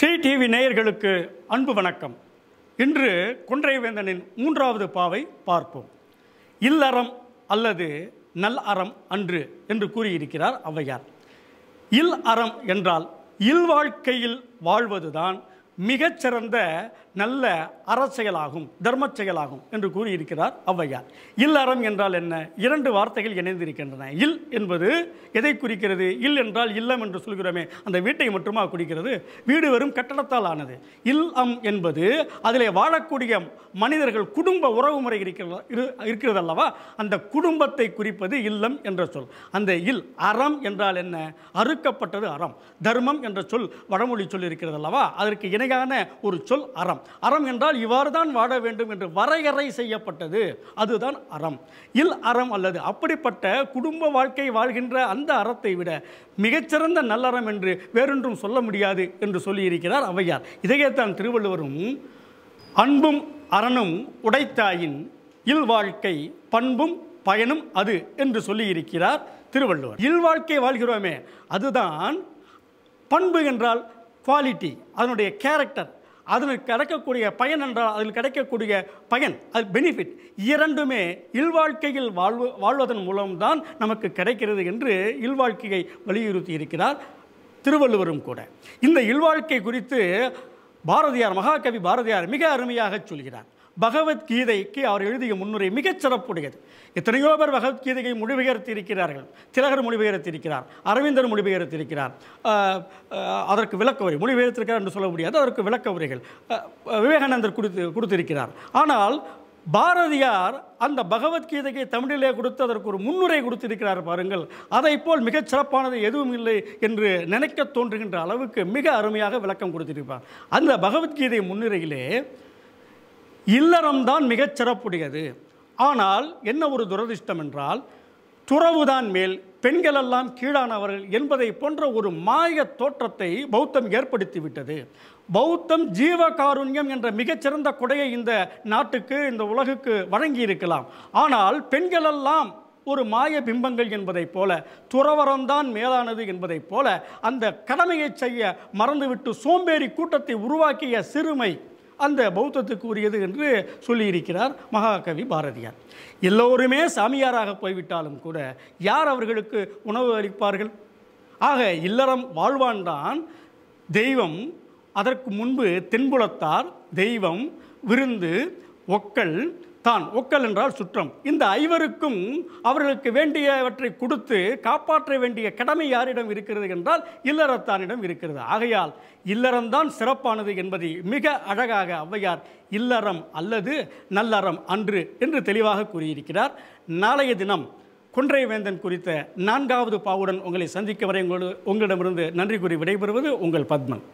C TV நேயர்களுக்கு அன்பு வணக்கம் இன்று குன்றைவேந்தனின் மூன்றாவது பாவை பார்ப்போம் இல்லறம் அல்லது நல் அறம் அன்று என்று கூறியிருக்கிறார் ஔவையார் இல் அறம் என்றால் இல்வாழ்க்கையில் வாழ்வதுதான் மிகச்சிறந்த நல்ல அறச்செயலாகும் தர்ம செயலாகும் என்று கூறியிருக்கிறார் ஔவையார் இல் அறம் என்றால் என்ன இரண்டு வார்த்தைகள் இணைந்திருக்கின்றன இல் என்பது எதை குறிக்கிறது இல் என்றால் இல்லம் என்று சொல்கிறோமே அந்த வீட்டை மட்டுமா குறிக்கிறது வீடு வெறும் கட்டடத்தால் ஆனது இல் அம் என்பது அதிலே வாழக்கூடிய மனிதர்கள் குடும்ப உறவு முறை இருக்கிறது அல்லவா அந்த குடும்பத்தை குறிப்பது இல்லம் என்ற சொல் அந்த இல் அறம் என்றால் என்ன அறுக்கப்பட்டது அறம் தர்மம் என்ற சொல் வடமொழி சொல் இருக்கிறது அல்லவா அதற்கு இணை வகையான ஒரு சொல் அறம் அறம் என்றால் இவ்வாறு தான் வாழ வேண்டும் என்று வரையறை செய்யப்பட்டது அதுதான் அறம் இல் அறம் அல்லது அப்படிப்பட்ட குடும்ப வாழ்க்கை வாழ்கின்ற அந்த அறத்தை விட மிகச்சிறந்த நல்லறம் என்று வேறொன்றும் சொல்ல முடியாது என்று சொல்லியிருக்கிறார் ஔவையார் இதையேத்தான் திருவள்ளுவரும் அன்பும் அறனும் உடைத்தாயின் இல் வாழ்க்கை பண்பும் பயனும் அது என்று சொல்லியிருக்கிறார் திருவள்ளுவர் இல் வாழ்க்கை வாழ்கிறோமே அதுதான் பண்பு என்றால் குவாலிட்டி அதனுடைய கேரக்டர் அதில் கிடைக்கக்கூடிய பயன் என்றால் அதில் கிடைக்கக்கூடிய பயன் அது பெனிஃபிட் இரண்டுமே இல்வாழ்க்கையில் வாழ்வு வாழ்வதன் மூலம்தான் நமக்கு கிடைக்கிறது என்று இல்வாழ்க்கையை வலியுறுத்தி இருக்கிறார் திருவள்ளுவரும் கூட இந்த இல்வாழ்க்கை குறித்து பாரதியார் மகாகவி பாரதியார் மிக அருமையாக சொல்கிறார் பகவத்கீதைக்கு அவர் எழுதிய முன்னுரை மிகச் சிறப்புடையது எத்தனையோ பேர் பகவத்கீதையை மொழிபெயர்த்து இருக்கிறார்கள் திலகர் மொழிபெயர்த்து இருக்கிறார் அரவிந்தர் மொழிபெயர்த்திருக்கிறார் இருக்கிறார் அதற்கு விளக்க உரை மொழிபெயர்த்திருக்கிறார் என்று சொல்ல முடியாது அதற்கு விளக்க உரைகள் விவேகானந்தர் கொடுத்து கொடுத்திருக்கிறார் ஆனால் பாரதியார் அந்த பகவத்கீதையை தமிழிலே கொடுத்து அதற்கு ஒரு முன்னுரை கொடுத்திருக்கிறார் பாருங்கள் அதை போல் மிகச் சிறப்பானது எதுவும் இல்லை என்று நினைக்க தோன்றுகின்ற அளவுக்கு மிக அருமையாக விளக்கம் கொடுத்திருப்பார் அந்த பகவத்கீதை முன்னுரையிலே இல்லறம்தான் மிகச் சிறப்புடையது ஆனால் என்ன ஒரு துரதிர்ஷ்டம் என்றால் துறவுதான் மேல் பெண்களெல்லாம் கீழானவர்கள் என்பதை போன்ற ஒரு மாய தோற்றத்தை பௌத்தம் ஏற்படுத்திவிட்டது பௌத்தம் ஜீவ காருண்யம் என்ற மிகச்சிறந்த கொடையை இந்த நாட்டுக்கு இந்த உலகுக்கு வழங்கி இருக்கலாம் ஆனால் பெண்களெல்லாம் ஒரு மாய பிம்பங்கள் என்பதைப் போல துறவரம்தான் மேலானது என்பதைப் போல அந்த கடமையை செய்ய மறந்துவிட்டு சோம்பேறி கூட்டத்தை உருவாக்கிய சிறுமை அந்த பௌத்தத்துக்கு உரியது என்று சொல்லியிருக்கிறார் மகாகவி பாரதியார் எல்லோருமே சாமியாராக போய்விட்டாலும் கூட யார் அவர்களுக்கு உணவு அளிப்பார்கள் ஆக இல்லறம் வாழ்வான்தான் தெய்வம் அதற்கு முன்பு தென்புலத்தார் தெய்வம் விருந்து ஒக்கல் தான் ஒக்கல் என்றால் சுற்றம் இந்த ஐவருக்கும் அவர்களுக்கு வேண்டியவற்றை கொடுத்து காப்பாற்ற வேண்டிய கடமை யாரிடம் இருக்கிறது என்றால் இல்லறத்தானிடம் இருக்கிறது ஆகையால் இல்லறம்தான் சிறப்பானது என்பதை மிக அழகாக ஔவையார் இல்லறம் அல்லது நல்லறம் அன்று என்று தெளிவாக கூறியிருக்கிறார் நாளைய தினம் குன்றை வேந்தன் குறித்த நான்காவது பாவுடன் உங்களை சந்திக்க வரை உங்களிடமிருந்து நன்றி கூறி விடைபெறுவது உங்கள் பத்மன்